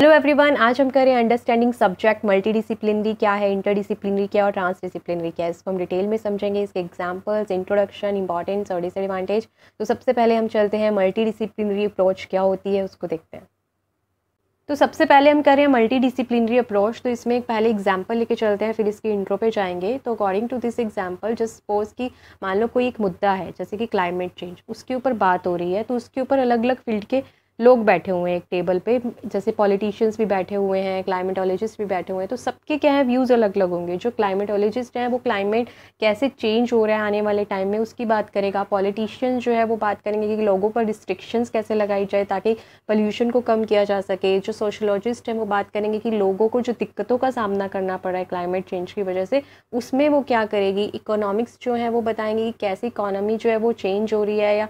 hello everyone आज हम करें अंडरस्टैंडिंग सब्जेक्ट मल्टीडिसिप्लिनरी क्या है इंटरडिसिप्लिनरी क्या है और ट्रांसडिसिप्लिनरी क्या है इसको हम डिटेल में समझेंगे इसके एग्जांपल्स इंट्रोडक्शन इंपॉर्टेंस और डिसएडवांटेज तो सबसे पहले हम चलते हैं मल्टीडिसिप्लिनरी अप्रोच क्या होती है उसको देखते हैं तो सबसे पहले हम करें मल्टीडिसिप्लिनरी अप्रोच तो इसमें एक पहले एग्जाम्पल लेके चलते हैं फिर इसके इंट्रो पे जाएंगे तो according to this example just suppose कि मान लो कोई एक मुद्दा है जैसे कि क्लाइमेट चेंज उसके ऊपर बात हो रही है तो उसके ऊपर अलग अलग फील्ड के लोग बैठे हुए हैं एक टेबल पे जैसे पॉलिटिशियंस भी बैठे हुए हैं क्लाइमेटोलॉजिस्ट भी बैठे हुए हैं तो सबके क्या है व्यूज़ अलग अलग होंगे जो क्लाइमेटोलॉजिस्ट हैं वो क्लाइमेट कैसे चेंज हो रहा है आने वाले टाइम में उसकी बात करेगा पॉलिटिशियंस जो है वो बात करेंगे कि लोगों पर रिस्ट्रिक्शंस कैसे लगाई जाए ताकि पॉल्यूशन को कम किया जा सके जो सोशलॉजिस्ट हैं वो बात करेंगे कि लोगों को जो दिक्कतों का सामना करना पड़ रहा है क्लाइमेट चेंज की वजह से उसमें वो क्या करेगी इकोनॉमिक्स जो है वो बताएंगे कि कैसे इकोनॉमी जो है वो चेंज हो रही है या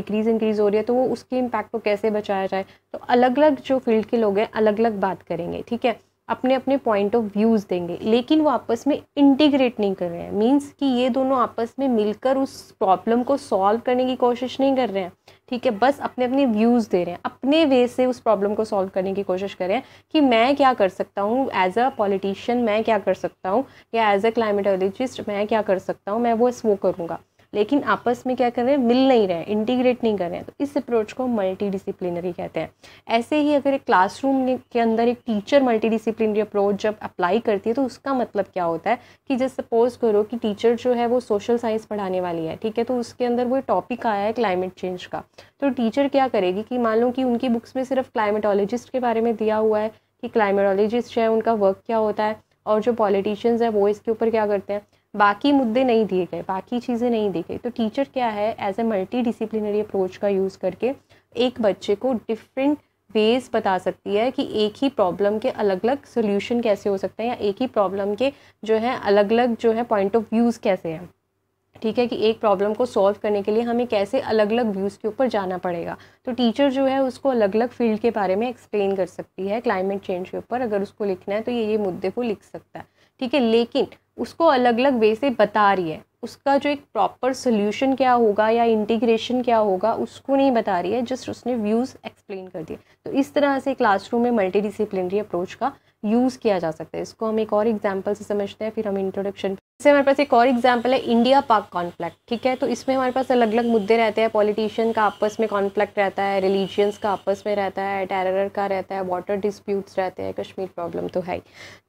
डिक्रीज़ इंक्रीज़ हो रही है तो वो उसके इम्पैक्ट को कैसे बचाया जाए तो अलग अलग जो फील्ड के लोग हैं अलग अलग बात करेंगे ठीक है अपने अपने पॉइंट ऑफ व्यूज़ देंगे लेकिन वो आपस में इंटीग्रेट नहीं कर रहे हैं मीन्स कि ये दोनों आपस में मिलकर उस प्रॉब्लम को सॉल्व करने की कोशिश नहीं कर रहे हैं ठीक है बस अपने अपने व्यूज़ दे रहे हैं अपने वे से उस प्रॉब्लम को सॉल्व करने की कोशिश कर रहे हैं कि मैं क्या कर सकता हूँ एज अ पॉलिटिशियन मैं क्या कर सकता हूँ या एज अ क्लाइमेटोलॉजिस्ट मैं क्या कर सकता हूँ मैं वो वो करूँगा लेकिन आपस में क्या कर रहे हैं मिल नहीं रहे इंटीग्रेट नहीं कर रहे हैं तो इस अप्रोच को मल्टी डिसिप्लिनरी कहते हैं ऐसे ही अगर एक क्लासरूम के अंदर एक टीचर मल्टी डिसिप्लिनरी अप्रोच जब अप्लाई करती है तो उसका मतलब क्या होता है कि जब सपोज करो कि टीचर जो है वो सोशल साइंस पढ़ाने वाली है ठीक है तो उसके अंदर वो टॉपिक आया है क्लाइमेट चेंज का तो टीचर क्या करेगी कि मान लो कि उनकी बुक्स में सिर्फ क्लाइमेटोलॉजिस्ट के बारे में दिया हुआ है कि क्लाइमेटोलॉजिस्ट है उनका वर्क क्या होता है और जो पॉलिटिशियंस हैं वो इसके ऊपर क्या करते हैं बाकी मुद्दे नहीं दिए गए बाकी चीज़ें नहीं दी गई तो टीचर क्या है as a multi disciplinary approach का यूज़ करके एक बच्चे को डिफरेंट वेज बता सकती है कि एक ही प्रॉब्लम के अलग अलग सोल्यूशन कैसे हो सकते हैं या एक ही प्रॉब्लम के जो है अलग अलग जो है पॉइंट ऑफ व्यूज़ कैसे हैं ठीक है कि एक प्रॉब्लम को सॉल्व करने के लिए हमें कैसे अलग अलग व्यूज़ के ऊपर जाना पड़ेगा तो टीचर जो है उसको अलग अलग फील्ड के बारे में एक्सप्लेन कर सकती है क्लाइमेट चेंज के ऊपर अगर उसको लिखना है तो ये ये मुद्दे को लिख सकता है ठीक है लेकिन उसको अलग अलग वे से बता रही है उसका जो एक प्रॉपर सोल्यूशन क्या होगा या इंटीग्रेशन क्या होगा उसको नहीं बता रही है जस्ट उसने व्यूज़ एक्सप्लेन कर दिए तो इस तरह से क्लासरूम में मल्टी डिसिप्लिनरी अप्रोच का यूज़ किया जा सकता है इसको हम एक और एग्जाम्पल से समझते हैं फिर हम इंट्रोडक्शन जैसे हमारे पास एक और एग्जाम्पल है इंडिया पाक कॉन्फ्लिक्ट ठीक है तो इसमें हमारे पास अलग अलग मुद्दे रहते हैं पॉलिटिशियन का आपस में कॉन्फ्लिक्ट रहता है रिलीजियंस का आपस में रहता है टेरर का रहता है वाटर डिस्प्यूट्स रहते हैं कश्मीर प्रॉब्लम तो है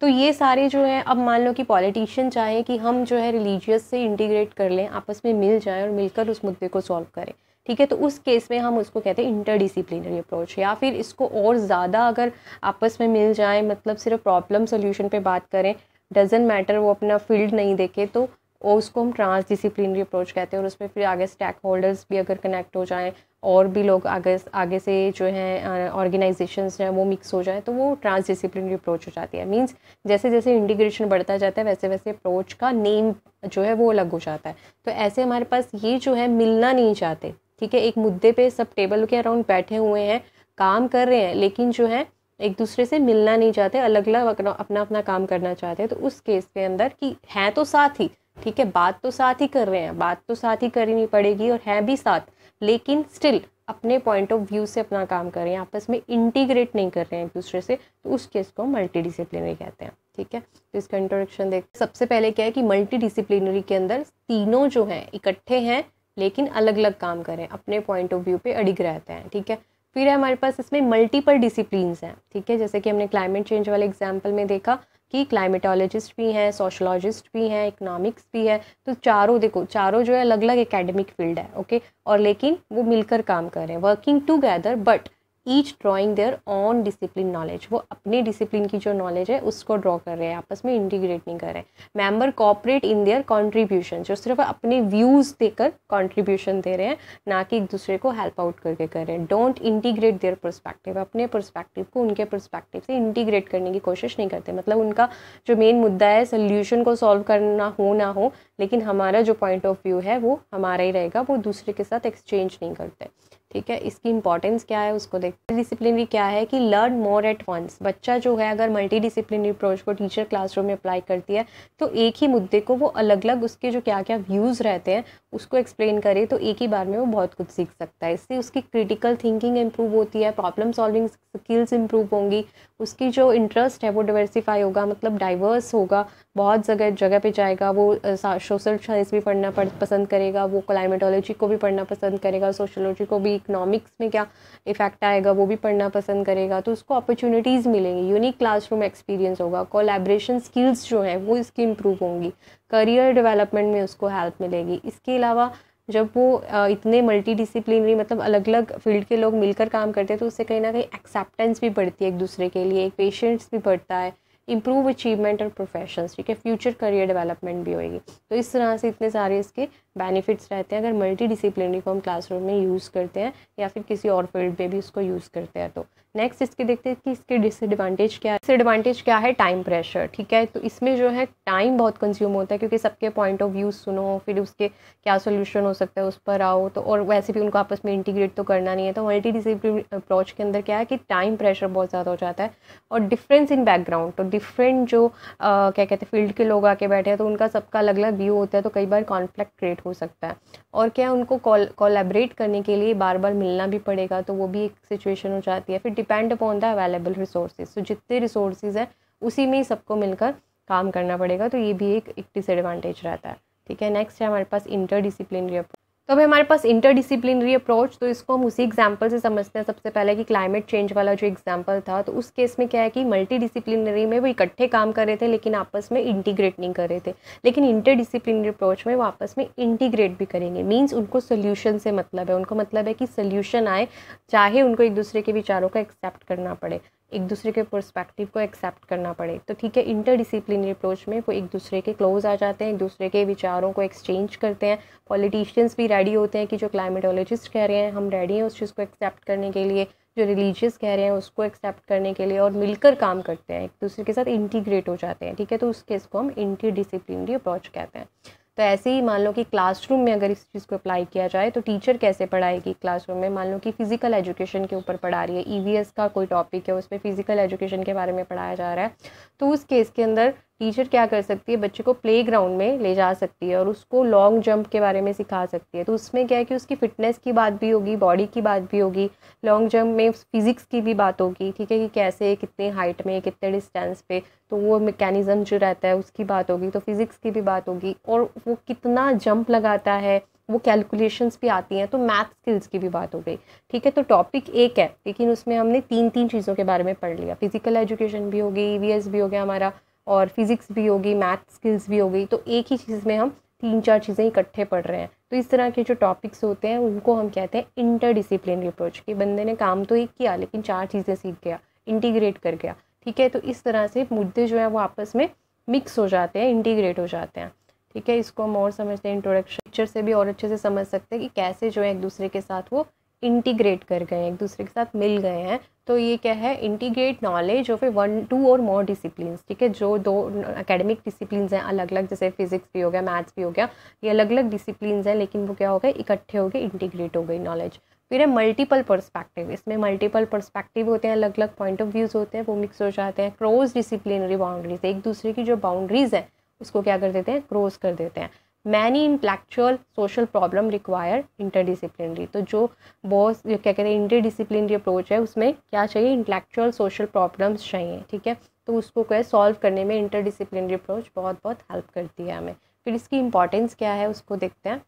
तो ये सारे जो है अब मान लो कि पॉलिटिशियन चाहें कि हम जो है रिलीजियस से इंटीग्रेट कर लें आपस में मिल जाएँ और मिलकर उस मुद्दे को सॉल्व करें ठीक है तो उस केस में हम उसको कहते हैं इंटर डिसिप्लिनरी अप्रोच या फिर इसको और ज़्यादा अगर आपस में मिल जाए मतलब सिर्फ प्रॉब्लम सोल्यूशन पर बात करें डजेंट मैटर वो अपना फील्ड नहीं देखे तो और उसको हम ट्रांस डिसिप्लिनरी अप्रोच कहते हैं और उसमें फिर आगे स्टैक होल्डर्स भी अगर कनेक्ट हो जाएं और भी लोग आगे आगे से जो हैं ऑर्गेनाइजेशन हैं वो मिक्स हो जाएँ तो वो ट्रांस डिसिप्लिनरी अप्रोच हो जाती है मीन्स जैसे जैसे इंटीग्रेशन बढ़ता जाता है वैसे वैसे अप्रोच का नेम जो है वो अलग हो जाता है तो ऐसे हमारे पास ये जो है मिलना नहीं चाहते ठीक है एक मुद्दे पे सब टेबल के अराउंड बैठे हुए हैं काम कर रहे हैं लेकिन जो है एक दूसरे से मिलना नहीं चाहते अलग अलग अपना अपना काम करना चाहते हैं तो उस केस के अंदर कि हैं तो साथ ही ठीक है बात तो साथ ही कर रहे हैं बात तो साथ ही करनी पड़ेगी और है भी साथ लेकिन स्टिल अपने पॉइंट ऑफ व्यू से अपना काम कर रहे हैं आपस में इंटीग्रेट नहीं कर रहे हैं एक दूसरे से तो उस केस को मल्टीडिसिप्लिनरी कहते हैं ठीक है तो इसका इंट्रोडक्शन देख सबसे पहले क्या है कि मल्टीडिसिप्लिनरी के अंदर तीनों जो हैं इकट्ठे हैं लेकिन अलग अलग काम करें अपने पॉइंट ऑफ व्यू पे अडिग रहते हैं ठीक है फिर हमारे पास इसमें मल्टीपल डिसिप्लिनस हैं ठीक है जैसे कि हमने क्लाइमेट चेंज वाले एग्जाम्पल में देखा कि क्लाइमेटोलॉजिस्ट भी हैं सोशलॉजिस्ट भी हैं इकोनॉमिक्स भी है तो चारों देखो चारों जो है अलग अलग एकेडमिक फील्ड है ओके और लेकिन वो मिलकर काम कर रहे हैं working together but each drawing their on discipline knowledge वो अपने डिसिप्लिन की जो नॉलेज है उसको ड्रॉ कर रहे हैं आपस में इंटीग्रेट नहीं कर रहे हैं member cooperate in their contribution जो सिर्फ अपने व्यूज़ देकर कॉन्ट्रीब्यूशन दे रहे हैं ना कि एक दूसरे को हेल्प आउट करके कर रहे हैं डोंट इंटीग्रेट देयर परस्पेक्टिव अपने परस्पेक्टिव को उनके परस्पेक्टिव से इंटीग्रेट करने की कोशिश नहीं करते मतलब उनका जो मेन मुद्दा है सोल्यूशन को सॉल्व करना हो ना हो लेकिन हमारा जो पॉइंट ऑफ व्यू है वो हमारा ही रहेगा वो दूसरे के साथ एक्सचेंज नहीं करते ठीक है इसकी इंपॉर्टेंस क्या है उसको देखते हैं डिसिप्लिनरी क्या है कि लर्न मोर एट वंस बच्चा जो है अगर मल्टी डिसिप्लिनरी अप्रोच को टीचर क्लासरूम में अप्लाई करती है तो एक ही मुद्दे को वो अलग अलग उसके जो क्या क्या व्यूज़ रहते हैं उसको एक्सप्लेन करे तो एक ही बार में वो बहुत कुछ सीख सकता है इससे उसकी क्रिटिकल थिंकिंग इम्प्रूव होती है प्रॉब्लम सॉल्विंग स्किल्स इम्प्रूव होंगी उसकी जो इंटरेस्ट है वो डाइवर्सिफाई होगा मतलब डाइवर्स होगा बहुत जगह जगह पे जाएगा वो सोशल साइंस भी पढ़ना पढ़, पसंद करेगा वो क्लाइमेटोलॉजी को भी पढ़ना पसंद करेगा सोशोलॉजी को भी इकनॉमिक्स में क्या इफेक्ट आएगा वो भी पढ़ना पसंद करेगा तो उसको अपॉर्चुनिटीज़ मिलेंगी यूनिक क्लासरूम एक्सपीरियंस होगा कोलेब्रेशन स्किल्स जो हैं वो इसकी इम्प्रूव होंगी करियर डेवलपमेंट में उसको हेल्प मिलेगी इसके अलावा जब वो इतने मल्टी डिसिप्लिनरी मतलब अलग अलग फील्ड के लोग मिलकर काम करते हैं तो उससे कहीं ना कहीं एक्सेप्टेंस भी बढ़ती है एक दूसरे के लिए एक पेशेंस भी बढ़ता है इम्प्रूव अचीवमेंट और प्रोफेशंस ठीक है फ्यूचर करियर डेवलपमेंट भी होएगी तो इस तरह से इतने सारे इसके बेनिफिट्स रहते हैं अगर मल्टी डिसिप्लिनरी को हम क्लासरूम में यूज़ करते हैं या फिर किसी और फील्ड में भी उसको यूज़ करते हैं तो नेक्स्ट इसके देखते हैं कि इसके डिसएडवांटेज क्या है डिसएडवांटेज क्या है टाइम प्रेशर ठीक है तो इसमें जो है टाइम बहुत कंज्यूम होता है क्योंकि सबके पॉइंट ऑफ व्यू सुनो फिर उसके क्या सोल्यूशन हो सकता है उस पर आओ तो और वैसे भी उनको आपस में इंटीग्रेट तो करना नहीं है तो मल्टी डिसिप्लिन अप्रोच के अंदर क्या है कि टाइम प्रेशर बहुत ज़्यादा हो जाता है और डिफरेंस इन बैकग्राउंड तो डिफरेंट जो आ, क्या कहते हैं फील्ड के लोग आके बैठे हैं तो उनका सबका अलग अलग व्यू होता है तो कई बार कॉन्फ्लिक्ट क्रिएट हो सकता है और क्या उनको कॉलेबरेट करने के लिए बार बार मिलना भी पड़ेगा तो वो भी एक सिचुएशन हो जाती है फिर depend upon the available resources तो जितने रिसोर्सेज हैं उसी में ही सबको मिलकर काम करना पड़ेगा तो ये भी एक एक डिसएडवांटेज रहता है ठीक है नेक्स्ट है हमारे पास इंटर डिसिप्लिनरी तो अभी हमारे पास इंटरडिसिप्लिनरी अप्रोच तो इसको हम उसी एग्जाम्पल से समझते हैं सबसे पहले कि क्लाइमेट चेंज वाला जो एग्जाम्पल था तो उस केस में क्या है कि मल्टी डिसिप्लिनरी में वो इकट्ठे काम कर रहे थे लेकिन आपस में इंटीग्रेट नहीं कर रहे थे लेकिन इंटरडिसिप्लिनरी अप्रोच में वो आपस में इंटीग्रेट भी करेंगे मीन्स उनको सोल्यूशन से मतलब है उनको मतलब है कि सोल्यूशन आए चाहे उनको एक दूसरे के विचारों का एक्सेप्ट करना पड़े एक दूसरे के पर्सपेक्टिव को एक्सेप्ट करना पड़े तो ठीक है इंटर डिसिप्लिनरी अप्रोच में वो एक दूसरे के क्लोज आ जाते हैं एक दूसरे के विचारों को एक्सचेंज करते हैं पॉलिटिशियंस भी रेडी होते हैं कि जो क्लाइमेटोलॉजिस्ट कह रहे हैं हम रेडी हैं उस चीज़ को एक्सेप्ट करने के लिए जो रिलीजियस कह रहे हैं उसको एक्सेप्ट करने के लिए और मिलकर काम करते हैं एक दूसरे के साथ इंटीग्रेट हो जाते हैं ठीक है तो उस केस को हम इंटर डिसिप्लिनरी अप्रोच कहते हैं तो ऐसे ही मान लो कि क्लासरूम में अगर इस चीज़ को अप्लाई किया जाए तो टीचर कैसे पढ़ाएगी क्लासरूम में मान लो कि फ़िज़िकल एजुकेशन के ऊपर पढ़ा रही है ई e का कोई टॉपिक है उसमें फ़िज़िकल एजुकेशन के बारे में पढ़ाया जा रहा है तो उस केस के अंदर टीचर क्या कर सकती है बच्चे को प्ले ग्राउंड में ले जा सकती है और उसको लॉन्ग जंप के बारे में सिखा सकती है तो उसमें क्या है कि उसकी फिटनेस की बात भी होगी बॉडी की बात भी होगी लॉन्ग जंप में फिज़िक्स की भी बात होगी ठीक है कि कैसे कितने हाइट में कितने डिस्टेंस पे तो वो मैकेनिज़म जो रहता है उसकी बात होगी तो फिज़िक्स की भी बात होगी और वो कितना जंप लगाता है वो कैलकुलेशंस भी आती हैं तो मैथ स्किल्स की भी बात हो गई ठीक है तो टॉपिक एक है लेकिन उसमें हमने तीन तीन चीज़ों के बारे में पढ़ लिया फिज़िकल एजुकेशन भी होगी ई e भी हो गया हमारा और फिज़िक्स भी होगी मैथ स्किल्स भी हो गई तो एक ही चीज़ में हम तीन चार चीज़ें इकट्ठे पढ़ रहे हैं तो इस तरह के जो टॉपिक्स होते हैं उनको हम कहते हैं इंटर डिसिप्लिनरी अप्रोच कि बंदे ने काम तो एक किया लेकिन चार चीज़ें सीख गया इंटीग्रेट कर गया ठीक है तो इस तरह से मुद्दे जो है वो आपस में मिक्स हो जाते हैं इंटीग्रेट हो जाते हैं ठीक है इसको हम और समझते हैं इंट्रोडक्शन से भी और अच्छे से समझ सकते हैं कि कैसे जो है एक दूसरे के साथ वो इंटीग्रेट कर गए हैं एक दूसरे के साथ मिल गए हैं तो ये क्या है integrate knowledge of a one two or more discipline ठीक है जो दो एकेडमिक डिसिप्लिन हैं अलग अलग जैसे फिजिक्स भी हो गया मैथ्स भी हो गया ये अलग अलग डिसिप्लिन हैं लेकिन वो क्या हो गए इकट्ठे हो गए इंटीग्रेट हो गई नॉलेज फिर है मल्टीपल पर्सपेक्टिव इसमें मल्टीपल पर्सपेक्टिव होते हैं अलग अलग पॉइंट ऑफ व्यूज़ होते हैं वो मिक्स हो जाते हैं क्रॉस डिसिप्लिनरी बाउंड्रीज एक दूसरे की जो बाउंड्रीज हैं उसको क्या कर देते हैं क्रॉस कर देते हैं many intellectual social problem require interdisciplinary तो जो बहुत जो क्या कहते हैं इंटर डिसिप्लिनरी अप्रोच है उसमें क्या चाहिए इंटलेक्चुअल सोशल प्रॉब्लम्स चाहिए ठीक है तो उसको क्या है सॉल्व करने में इंटर डिसिप्लिनरी अप्रोच बहुत बहुत हेल्प करती है हमें फिर इसकी इंपॉर्टेंस क्या है उसको देखते हैं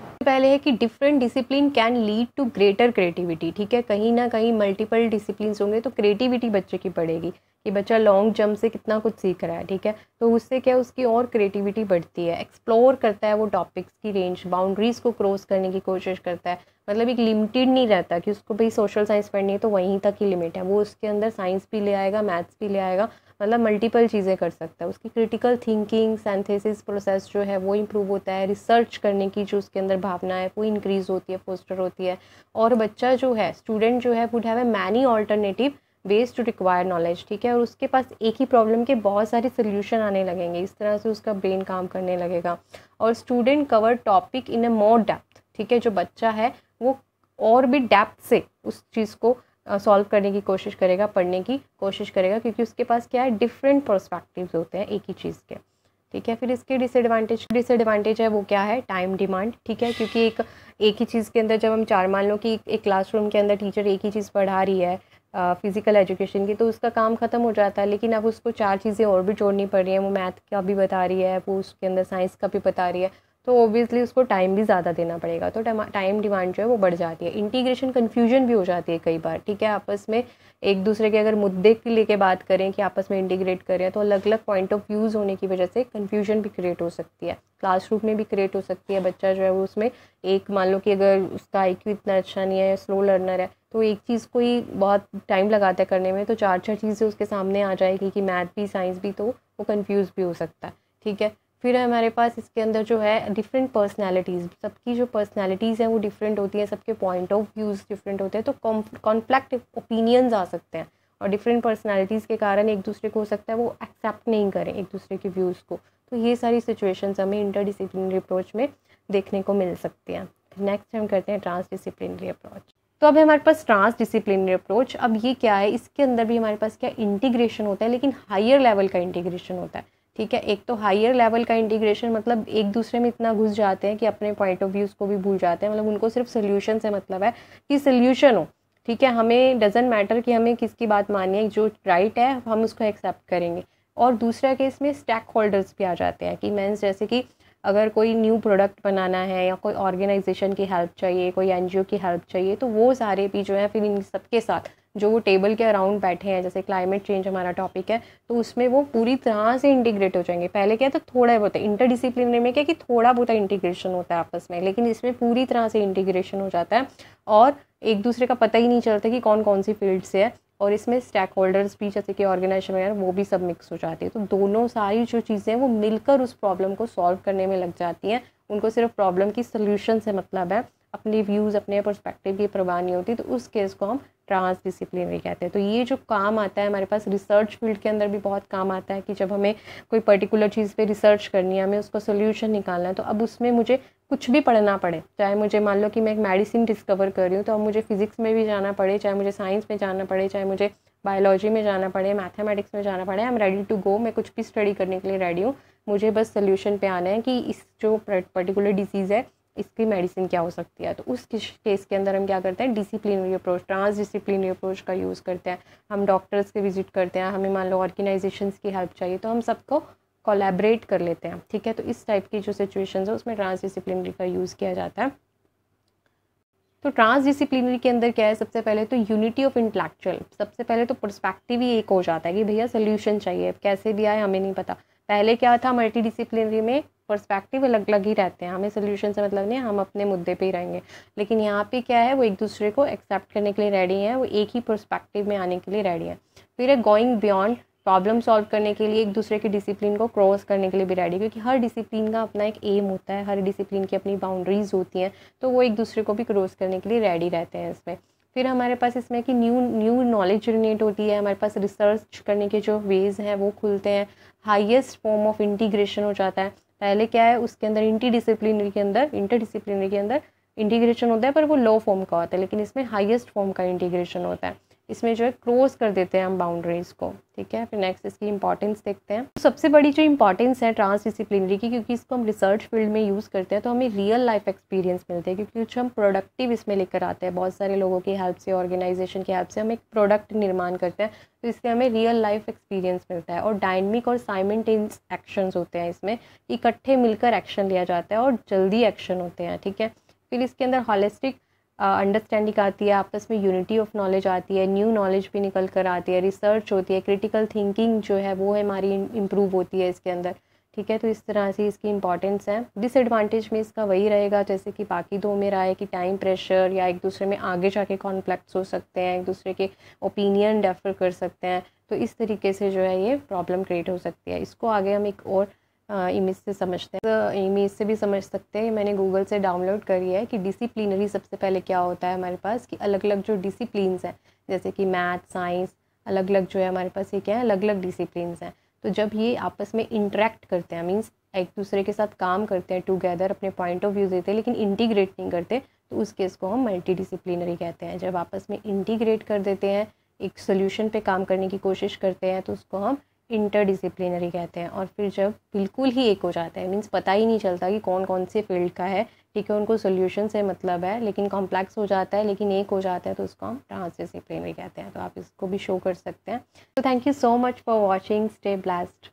तो पहले है कि different discipline can lead to greater creativity ठीक है कहीं ना कहीं मल्टीपल डिसिप्लिन होंगे तो क्रिएटिविटी बच्चे की बढ़ेगी कि बच्चा लॉन्ग जंप से कितना कुछ सीख रहा है ठीक है तो उससे क्या उसकी और क्रिएटिविटी बढ़ती है एक्सप्लोर करता है वो टॉपिक्स की रेंज बाउंड्रीज़ को क्रॉस करने की कोशिश करता है मतलब एक लिमिटेड नहीं रहता कि उसको भाई सोशल साइंस पढ़नी है तो वहीं तक ही लिमिट है वो उसके अंदर साइंस भी ले आएगा मैथ्स भी ले आएगा मतलब मल्टीपल चीज़ें कर सकता है उसकी क्रिटिकल थिंकिंग सेंथेसिस प्रोसेस जो है वो इम्प्रूव होता है रिसर्च करने की जो उसके अंदर भावना है वो इंक्रीज़ होती है पोस्टर होती है और बच्चा जो है स्टूडेंट जो है would have a many alternative ways to require knowledge ठीक है और उसके पास एक ही प्रॉब्लम के बहुत सारे सोल्यूशन आने लगेंगे इस तरह से उसका ब्रेन काम करने लगेगा और student cover topic in a more depth ठीक है जो बच्चा है वो और भी डेप्थ से उस चीज़ को सॉल्व करने की कोशिश करेगा पढ़ने की कोशिश करेगा क्योंकि उसके पास क्या है डिफरेंट परस्पेक्टिव होते हैं एक ही चीज़ के ठीक है फिर इसके डिसएडवांटेज डिसएडवांटेज है वो क्या है टाइम डिमांड ठीक है क्योंकि एक एक ही चीज़ के अंदर जब हम चार मान लो कि एक क्लासरूम के अंदर टीचर एक ही चीज़ पढ़ा रही है फ़िज़िकल एजुकेशन की तो उसका काम ख़त्म हो जाता है लेकिन अब उसको चार चीज़ें और भी जोड़नी पड़ रही हैं वो मैथ का भी बता रही है वो उसके अंदर साइंस का भी बता रही है तो ओबियसली उसको टाइम भी ज़्यादा देना पड़ेगा तो टाइम डिमांड जो है वो बढ़ जाती है इंटीग्रेशन कन्फ्यूजन भी हो जाती है कई बार ठीक है आपस में एक दूसरे के अगर मुद्दे के लेके बात करें कि आपस में इंटीग्रेट करें तो अलग अलग पॉइंट ऑफ व्यूज़ होने की वजह से कन्फ्यूजन भी क्रिएट हो सकती है क्लासरूम में भी क्रिएट हो सकती है बच्चा जो है वो उसमें एक मान लो कि अगर उसका आई इतना अच्छा नहीं है या स्लो लर्नर है तो एक चीज़ को ही बहुत टाइम लगाता है करने में तो चार चार चीज़ें उसके सामने आ जाएगी कि मैथ भी साइंस भी तो वो कंफ्यूज भी हो सकता है ठीक है फिर हमारे पास इसके अंदर जो है डिफरेंट पर्सनालिटीज़ सबकी जो पर्सनालिटीज़ हैं वो डिफरेंट होती हैं सबके पॉइंट ऑफ व्यूज़ डिफरेंट होते हैं तो कॉन्फ्लिक्ट ओपिनियंस आ सकते हैं और डिफरेंट पर्सनैलिटीज़ के कारण एक दूसरे को हो सकता है वो एक्सेप्ट नहीं करें एक दूसरे के व्यूज़ को तो ये सारी सिचुएशंस हमें इंटर डिसिप्लिनरी अप्रोच में देखने को मिल सकती हैं नेक्स्ट हम करते हैं ट्रांस डिसिप्लिनरी अप्रोच तो अब हमारे पास ट्रांस डिसिप्लिनरी अप्रोच अब ये क्या है इसके अंदर भी हमारे पास क्या इंटीग्रेशन होता है लेकिन हायर लेवल का इंटीग्रेशन होता है ठीक है एक तो हायर लेवल का इंटीग्रेशन मतलब एक दूसरे में इतना घुस जाते हैं कि अपने पॉइंट ऑफ व्यूज़ को भी भूल जाते हैं मतलब उनको सिर्फ सोल्यूशन से मतलब है कि सोल्यूशन हो ठीक है हमें डजेंट मैटर कि हमें किसकी बात मानी है जो राइट है हम उसको एक्सेप्ट करेंगे और दूसरा केस में स्टैक होल्डर्स भी आ जाते हैं कि मैं जैसे कि अगर कोई न्यू प्रोडक्ट बनाना है या कोई ऑर्गेनाइजेशन की हेल्प चाहिए कोई एन की हेल्प चाहिए तो वो सारे भी जो है फिर इन सबके साथ जो वो टेबल के अराउंड बैठे हैं जैसे क्लाइमेट चेंज हमारा टॉपिक है तो उसमें वो पूरी तरह से इंटीग्रेट हो जाएंगे पहले क्या था थोड़ा बहुत इंटर में क्या कि थोड़ा बहुत इंटीग्रेशन होता है आपस में लेकिन इसमें पूरी तरह से इंटीग्रेशन हो जाता है और एक दूसरे का पता ही नहीं चलता कि कौन कौन सी फील्ड से है और इसमें स्टैक होल्डर्स भी जैसे कि ऑर्गेनाइजेशन वगैरह वो भी सब मिक्स हो जाती है तो दोनों सारी जो चीज़ें हैं वो मिलकर उस प्रॉब्लम को सॉल्व करने में लग जाती हैं उनको सिर्फ प्रॉब्लम की सोल्यूशन से मतलब है अपने व्यूज़ अपने पर्सपेक्टिव भी परवाह नहीं होती तो उस केस को हम ट्रांस डिसिप्लिनरी कहते हैं तो ये जो काम आता है हमारे पास रिसर्च फील्ड के अंदर भी बहुत काम आता है कि जब हमें कोई पर्टिकुलर चीज़ पे रिसर्च करनी है हमें उसका सोल्यूशन निकालना है तो अब उसमें मुझे कुछ भी पढ़ना पड़े चाहे मुझे मान लो कि मैं एक मेडिसिन डिस्कवर कर रही हूँ तो अब मुझे फिज़िक्स में भी जाना पड़े चाहे मुझे साइंस में जाना पड़े चाहे मुझे बायोलॉजी में जाना पड़े मैथमेटिक्स में जाना पड़े I am ready to go मैं कुछ भी स्टडी करने के लिए रेडी हूँ मुझे बस सोल्यूशन पे आना है कि इस जो पर्टिकुलर डिजीज़ है इसकी मेडिसिन क्या हो सकती है तो उस केस के अंदर हम क्या करते हैं disciplinary approach trans disciplinary approach का यूज़ करते हैं हम डॉक्टर्स के विज़िट करते हैं हमें मान लो ऑर्गेनाइजेशन की हेल्प चाहिए तो हम सबको कोलेबरेट कर लेते हैं ठीक है तो इस टाइप की जो सिचुएशन है उसमें ट्रांस डिसिप्लिनरी का यूज़ किया जाता है तो ट्रांस डिसिप्लिनरी के अंदर क्या है सबसे पहले तो यूनिटी ऑफ इंटलेक्चुअल सबसे पहले तो परस्पेक्टिव ही एक हो जाता है कि भैया सोल्यूशन चाहिए कैसे भी आए हमें नहीं पता पहले क्या था मल्टी डिसिप्लिनरी में पर्सपेक्टिव अलग अलग ही रहते हैं हमें सोल्यूशन से मतलब नहीं हम अपने मुद्दे पे ही रहेंगे लेकिन यहाँ पे क्या है वो एक दूसरे को एक्सेप्ट करने के लिए रेडी हैं वो एक ही पर्सपेक्टिव में आने के लिए रेडी हैं फिर है गोइंग बियॉन्ड प्रॉब्लम सॉल्व करने के लिए एक दूसरे के डिसिप्लिन को क्रॉस करने के लिए भी रेडी क्योंकि हर डिसिप्लिन का अपना एक एम होता है हर डिसिप्लिन की अपनी बाउंड्रीज होती हैं तो वो एक दूसरे को भी क्रॉस करने के लिए रेडी रहते हैं इसमें फिर हमारे पास इसमें कि न्यू न्यू नॉलेज जनरेट होती है हमारे पास रिसर्च करने के जो वेज़ हैं वो खुलते हैं हाईएस्ट फॉर्म ऑफ इंटीग्रेशन हो जाता है पहले क्या है उसके अंदर इंटी डिसिप्लिनरी के अंदर इंटर डिसिप्लिनरी के अंदर इंटीग्रेशन होता है पर वो लो फॉर्म का होता है लेकिन इसमें हाईएस्ट फॉर्म का इंटीग्रेशन होता है इसमें जो है क्लोज कर देते हैं हम बाउंड्रीज़ को ठीक है फिर नेक्स्ट इसकी इंपॉर्टेंस देखते हैं तो सबसे बड़ी जो इंपॉर्टेंस है ट्रांस डिसिप्लिनरी की क्योंकि इसको हम रिसर्च फील्ड में यूज़ करते हैं तो हमें रियल लाइफ एक्सपीरियंस मिलते हैं क्योंकि जो हम प्रोडक्टिव इसमें लेकर आते हैं बहुत सारे लोगों की हेल्प से ऑर्गेनाइजेशन की हेल्प से हम एक प्रोडक्ट निर्माण करते हैं तो इससे हमें रियल लाइफ एक्सपीरियंस मिलता है और डायनमिक और साइमेंटेन्स एक्शन होते हैं इसमें इकट्ठे मिलकर एक्शन लिया जाता है और जल्दी एक्शन होते हैं ठीक है फिर इसके अंदर हॉलिस्टिक अंडरस्टैंडिंग आती है आपस में यूनिटी ऑफ नॉलेज आती है न्यू नॉलेज भी निकल कर आती है रिसर्च होती है क्रिटिकल थिंकिंग जो है वो हमारी इम्प्रूव होती है इसके अंदर ठीक है तो इस तरह से इसकी इंपॉर्टेंस है डिसएडवांटेज में इसका वही रहेगा जैसे कि बाकी दो में रहा है कि टाइम प्रेशर या एक दूसरे में आगे जाके कॉन्फ्लैक्ट्स हो सकते हैं एक दूसरे के ओपिनियन डेफर कर सकते हैं तो इस तरीके से जो है ये प्रॉब्लम क्रिएट हो सकती है इसको आगे हम एक और इमेज से समझते हैं इमेज तो से भी समझ सकते हैं मैंने गूगल से डाउनलोड करी है कि डिसिप्लिनरी सबसे पहले क्या होता है हमारे पास कि अलग अलग जो डिसिप्लिन हैं जैसे कि मैथ साइंस अलग अलग जो है हमारे पास ये क्या है अलग अलग डिसिप्लिन हैं तो जब ये आपस में इंटरेक्ट करते हैं मीन्स एक दूसरे के साथ काम करते हैं टुगेदर अपने पॉइंट ऑफ व्यू देते हैं लेकिन इंटीग्रेट नहीं करते तो उस केस को हम मल्टी डिसिप्लिनरी कहते हैं जब आपस में इंटीग्रेट कर देते हैं एक सोल्यूशन पे काम करने की कोशिश करते हैं तो उसको हम इंटरडिसिप्लिनरी कहते हैं और फिर जब बिल्कुल ही एक हो जाते हैं मीन्स पता ही नहीं चलता कि कौन कौन से फील्ड का है ठीक है उनको सोल्यूशन से मतलब है लेकिन कॉम्प्लेक्स हो जाता है लेकिन एक हो जाता है तो उसको हम ट्रांसडिसिप्लिनरी कहते हैं तो आप इसको भी शो कर सकते हैं तो thank you so much for watching stay blast